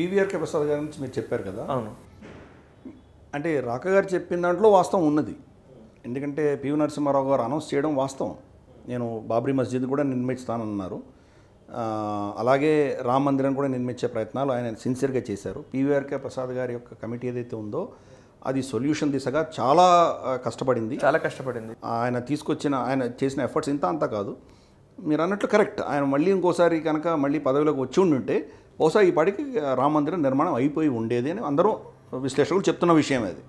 బీవీఆర్కే ప్రసాద్ గారి నుంచి మీరు చెప్పారు కదా అవును అంటే రాక గారు చెప్పిన దాంట్లో వాస్తవం ఉన్నది ఎందుకంటే పివి నరసింహారావు గారు అనౌన్స్ చేయడం వాస్తవం నేను బాబ్రీ మస్జిద్ కూడా నిర్మిస్తానన్నారు అలాగే రామ మందిరం కూడా నిర్మించే ప్రయత్నాలు ఆయన సిన్సియర్గా చేశారు పీవీఆర్కే ప్రసాద్ గారి యొక్క కమిటీ ఏదైతే ఉందో అది సొల్యూషన్ దిశగా చాలా కష్టపడింది చాలా కష్టపడింది ఆయన తీసుకొచ్చిన ఆయన చేసిన ఎఫర్ట్స్ ఇంత అంతా కాదు మీరు అన్నట్లు కరెక్ట్ ఆయన మళ్ళీ ఇంకోసారి కనుక మళ్ళీ పదవిలోకి వచ్చి ఉండుంటే బహుశా ఈ పాటికి రామమందిరం నిర్మాణం అయిపోయి ఉండేది అని అందరూ విశ్లేషకులు చెప్తున్న విషయం అది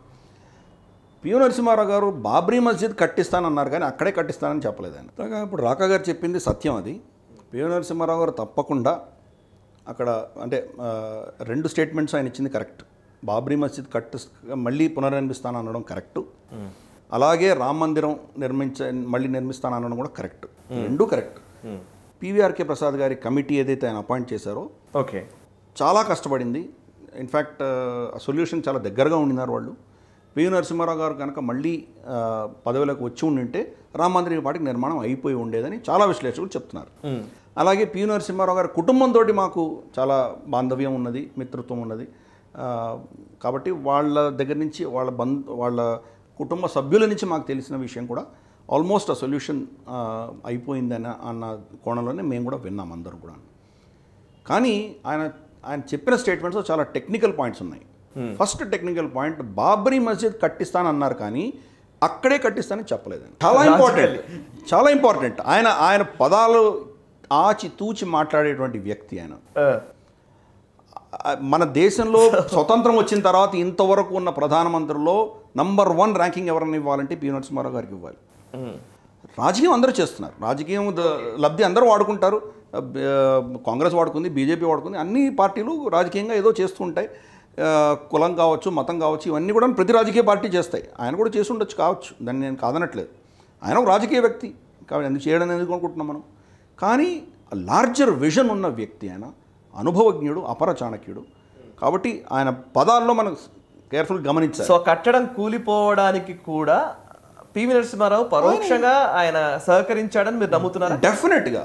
పియు నరసింహారావు గారు బాబ్రీ మస్జిద్ కట్టిస్తానన్నారు కానీ అక్కడే కట్టిస్తానని చెప్పలేదు ఆయన ఇప్పుడు రాకా గారు చెప్పింది సత్యం అది పియు నరసింహారావు గారు తప్పకుండా అక్కడ అంటే రెండు స్టేట్మెంట్స్ ఆయన ఇచ్చింది కరెక్ట్ బాబ్రీ మస్జిద్ కట్టు మళ్ళీ పునర్నిర్మిస్తాను అనడం కరెక్ట్ అలాగే రామ మందిరం నిర్మించ మళ్ళీ నిర్మిస్తాను అనడం కూడా కరెక్ట్ రెండూ కరెక్ట్ పీవీఆర్కే ప్రసాద్ గారి కమిటీ ఏదైతే ఆయన అపాయింట్ చేశారో ఓకే చాలా కష్టపడింది ఇన్ఫ్యాక్ట్ సొల్యూషన్ చాలా దగ్గరగా ఉండినారు వాళ్ళు పివి నరసింహారావు గారు కనుక మళ్ళీ పదవిలోకి వచ్చి ఉండింటే రామాంధ్రి పాటికి నిర్మాణం అయిపోయి ఉండేదని చాలా విశ్లేషకులు చెప్తున్నారు అలాగే పివి నరసింహారావు గారి కుటుంబంతో మాకు చాలా బాంధవ్యం ఉన్నది మిత్రత్వం ఉన్నది కాబట్టి వాళ్ళ దగ్గర నుంచి వాళ్ళ బంధు వాళ్ళ కుటుంబ సభ్యుల నుంచి మాకు తెలిసిన విషయం కూడా ఆల్మోస్ట్ ఆ సొల్యూషన్ అయిపోయిందని అన్న కోణంలోనే మేము కూడా విన్నాం అందరూ కూడా కానీ ఆయన ఆయన చెప్పిన స్టేట్మెంట్స్ చాలా టెక్నికల్ పాయింట్స్ ఉన్నాయి first technical point Babri Masjid అన్నారు కానీ అక్కడే కట్టిస్తానని చెప్పలేదు చాలా ఇంపార్టెంట్ చాలా ఇంపార్టెంట్ ఆయన ఆయన పదాలు ఆచి తూచి మాట్లాడేటువంటి వ్యక్తి ఆయన మన దేశంలో స్వతంత్రం వచ్చిన తర్వాత ఇంతవరకు ఉన్న ప్రధానమంత్రిలో నంబర్ వన్ ర్యాంకింగ్ ఎవరన్నా ఇవ్వాలంటే పి నరసింహారావు గారికి ఇవ్వాలి రాజకీయం అందరూ చేస్తున్నారు రాజకీయం లబ్ధి అందరూ వాడుకుంటారు కాంగ్రెస్ వాడుకుంది బీజేపీ వాడుకుంది అన్ని పార్టీలు రాజకీయంగా ఏదో చేస్తుంటాయి కులం కావచ్చు మతం కావచ్చు ఇవన్నీ కూడా ప్రతి రాజకీయ పార్టీ చేస్తాయి ఆయన కూడా చేసి ఉండొచ్చు కావచ్చు దాన్ని నేను కాదనట్లేదు ఆయన ఒక రాజకీయ వ్యక్తి కాబట్టి ఎందుకు చేయడం ఎందుకు అనుకుంటున్నాం మనం కానీ లార్జర్ విజన్ ఉన్న వ్యక్తి ఆయన అనుభవజ్ఞుడు అపర చాణక్యుడు కాబట్టి ఆయన పదాల్లో మనం కేర్ఫుల్ గమనించాలి సో కట్టడం కూలిపోవడానికి కూడా పివి నరసింహారావు పరోక్షంగా ఆయన సహకరించాడని మీరు నమ్ముతున్నారు డెఫినెట్గా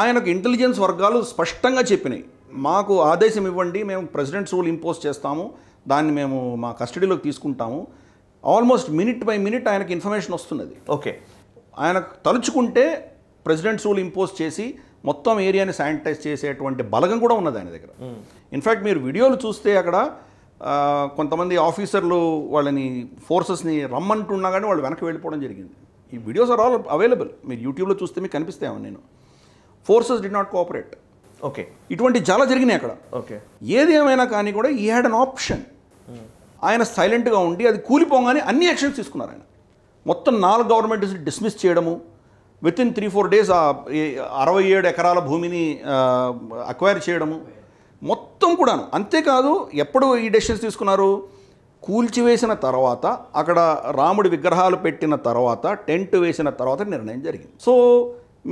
ఆయనకు ఇంటెలిజెన్స్ వర్గాలు స్పష్టంగా చెప్పినాయి మాకు ఆదేశం ఇవ్వండి మేము ప్రెసిడెంట్స్ రూల్ ఇంపోజ్ చేస్తాము దాన్ని మేము మా కస్టడీలోకి తీసుకుంటాము ఆల్మోస్ట్ మినిట్ బై మినిట్ ఆయనకు ఇన్ఫర్మేషన్ వస్తున్నది ఓకే ఆయన తలుచుకుంటే ప్రెసిడెంట్స్ రూల్ ఇంపోజ్ చేసి మొత్తం ఏరియాని శానిటైజ్ చేసేటువంటి బలగం కూడా ఉన్నది ఆయన దగ్గర ఇన్ఫ్యాక్ట్ మీరు వీడియోలు చూస్తే అక్కడ కొంతమంది ఆఫీసర్లు వాళ్ళని ఫోర్సెస్ని రమ్మంటున్నా కానీ వాళ్ళు వెనక్కి వెళ్ళిపోవడం జరిగింది ఈ వీడియోస్ ఆర్ ఆల్ అవైలబుల్ మీరు యూట్యూబ్లో చూస్తే మీకు కనిపిస్తాము నేను forces did not cooperate okay ఇటువంటి చాలా జరిగినాయి అక్కడ ఓకే ఏది ఏమైనా కానీ కూడా ఈ హ్యాడ్ అన్ ఆప్షన్ ఆయన సైలెంట్గా ఉండి అది కూలిపోగానే అన్ని యాక్షన్స్ తీసుకున్నారు ఆయన మొత్తం నాలుగు గవర్నమెంట్స్ డిస్మిస్ చేయడము within three four days అరవై ఏడు ఎకరాల భూమిని అక్వైర్ చేయడము మొత్తం కూడాను అంతేకాదు ఎప్పుడు ఈ డెసిషన్స్ తీసుకున్నారు కూల్చివేసిన తర్వాత అక్కడ రాముడి విగ్రహాలు పెట్టిన తర్వాత టెంట్ వేసిన తర్వాత నిర్ణయం జరిగింది సో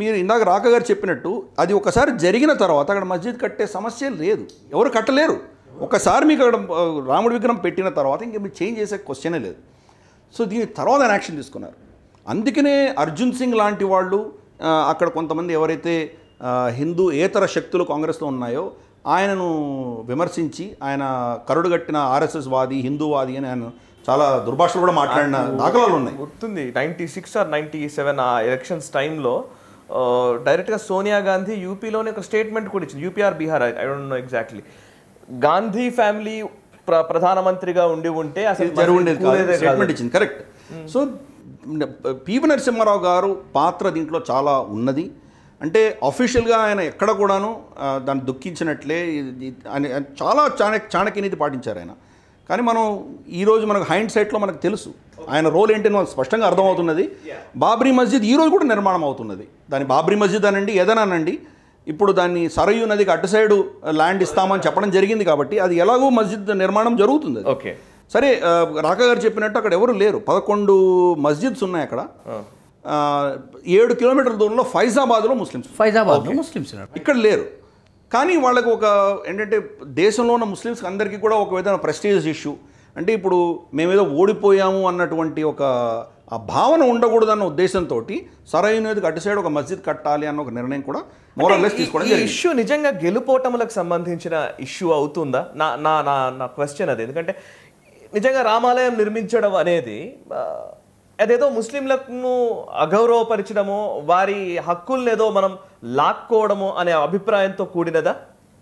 మీరు ఇందాక రాకగారు చెప్పినట్టు అది ఒకసారి జరిగిన తర్వాత అక్కడ మస్జిద్ కట్టే సమస్య లేదు ఎవరు కట్టలేరు ఒకసారి మీకు అక్కడ రాముడి విగ్రహం పెట్టిన తర్వాత ఇంక మీరు చేంజ్ చేసే క్వశ్చనే లేదు సో దీని తర్వాత ఆయన యాక్షన్ తీసుకున్నారు అందుకనే అర్జున్ సింగ్ లాంటి వాళ్ళు అక్కడ కొంతమంది ఎవరైతే హిందూ ఏతర శక్తులు కాంగ్రెస్లో ఉన్నాయో ఆయనను విమర్శించి ఆయన కరుడుగట్టిన ఆర్ఎస్ఎస్ వాది హిందూవాది అని ఆయన చాలా దుర్భాషలు కూడా మాట్లాడిన దాఖలాలు ఉన్నాయి గుర్తుంది ninety six or ninety seven ఆ ఎలక్షన్స్ టైంలో డైరెక్ట్గా సోనియా గాంధీ యూపీలోనే ఒక స్టేట్మెంట్ కూడా ఇచ్చింది UP or Bihar I don't know exactly Gandhi family ప్ర ప్రధానమంత్రిగా ఉండి ఉంటే అసలు ఇచ్చింది కరెక్ట్ సో పివి నరసింహారావు గారు పాత్ర దీంట్లో చాలా ఉన్నది అంటే అఫీషియల్గా ఆయన ఎక్కడ కూడాను దాన్ని దుఃఖించినట్లే అని చాలా చాణక్య చాణక్యనీతి పాటించారు ఆయన కానీ మనం ఈరోజు మనకు హైండ్ సైట్లో మనకు తెలుసు ఆయన రోల్ ఏంటని స్పష్టంగా అర్థమవుతున్నది బాబ్రీ మస్జిద్ ఈరోజు కూడా నిర్మాణం అవుతున్నది దాని బాబ్రీ మస్జిద్ అనండి ఏదైనానండి ఇప్పుడు దాన్ని సరయు నదికి అటు సైడు ల్యాండ్ ఇస్తామని చెప్పడం జరిగింది కాబట్టి అది ఎలాగో మస్జిద్ నిర్మాణం జరుగుతుంది ఓకే సరే రాకా గారు చెప్పినట్టు అక్కడ ఎవరు లేరు పదకొండు మస్జిద్స్ ఉన్నాయి అక్కడ ఏడు కిలోమీటర్ల దూరంలో ఫైజాబాద్లో ముస్లిమ్స్ ఫైజాబాద్లో ముస్లిమ్స్ ఇక్కడ లేరు కానీ వాళ్ళకు ఒక ఏంటంటే దేశంలో ఉన్న ముస్లిమ్స్ అందరికీ కూడా ఒక విధమైన ప్రెస్టీజియస్ ఇష్యూ అంటే ఇప్పుడు మేమేదో ఓడిపోయాము అన్నటువంటి ఒక ఆ భావన ఉండకూడదన్న ఉద్దేశంతో సరైనదికి అటు సైడ్ ఒక మస్జిద్ కట్టాలి అన్న ఒక నిర్ణయం కూడా మోరల్లెస్ తీసుకోవడం ఇష్యూ నిజంగా గెలుపోటములకు సంబంధించిన ఇష్యూ అవుతుందా నా నా నా క్వశ్చన్ అది ఎందుకంటే నిజంగా రామాలయం నిర్మించడం అనేది అదేదో ముస్లింలను అగౌరవపరచడమో వారి హక్కుల్ని ఏదో మనం లాక్కోవడమో అనే అభిప్రాయంతో కూడినదా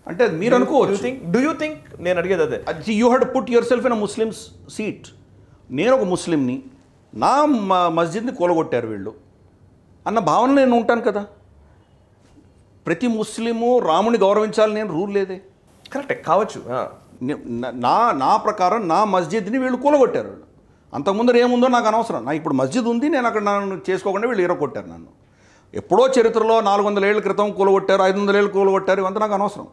అంటే మీరు అనుకోవచ్చు థింక్ డూ యూ థింక్ నేను అడిగేది అదే you had put yourself in Muslims seat నేను ఒక ముస్లింని నా మస్జిద్ని కూలగొట్టారు వీళ్ళు అన్న భావన నేను ఉంటాను కదా ప్రతి ముస్లిము రాముని గౌరవించాలని నేను రూల్ లేదే కరెక్టే కావచ్చు నా నా ప్రకారం నా మస్జిద్ని వీళ్ళు కూలగొట్టారు వీళ్ళు అంతకుముందు ఏముందో నాకు అనవసరం నా ఇప్పుడు మస్జిద్ ఉంది నేను అక్కడ నన్ను చేసుకోకుండా వీళ్ళు ఇరగొట్టారు నన్ను ఎప్పుడో చరిత్రలో నాలుగు వందల ఏళ్ళ క్రితం కూలగొట్టారు ఐదు వందల ఏళ్ళు కూలగొట్టారు ఇవంతా నాకు అనవసరం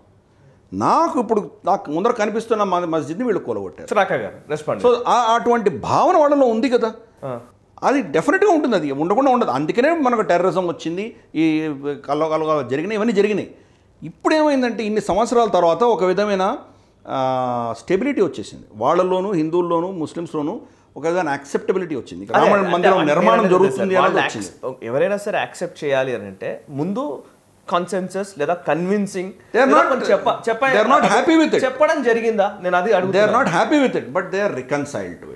నాకు ఇప్పుడు నాకు ముందర కనిపిస్తున్న మస్జిద్ని వీళ్ళు కూలగొట్టారు సో అటువంటి భావన వాళ్ళలో ఉంది కదా అది డెఫినెట్గా ఉంటుంది అది ఉండకుండా ఉండదు అందుకనే మనకు టెర్రరిజం వచ్చింది ఈ కల్లో కల్లో జరిగినాయి ఇవన్నీ జరిగినాయి ఇప్పుడు ఏమైందంటే ఇన్ని సంవత్సరాల తర్వాత ఒక విధమైన స్టెబిలిటీ వచ్చేసింది వాళ్ళల్లోనూ హిందువుల్లోనూ ముస్లిమ్స్లోనూ విధంగా యాక్సెప్టబిలిటీ వచ్చింది రామాయణ మందిరం నిర్మాణం జరుగుతుంది ఎవరైనా సరే యాక్సెప్ట్ చేయాలి అని అంటే ముందు కన్సెన్సస్ లేదా కన్విన్సింగ్ చెప్పడం జరిగిందా నేను అది they are not happy with it but they are reconciled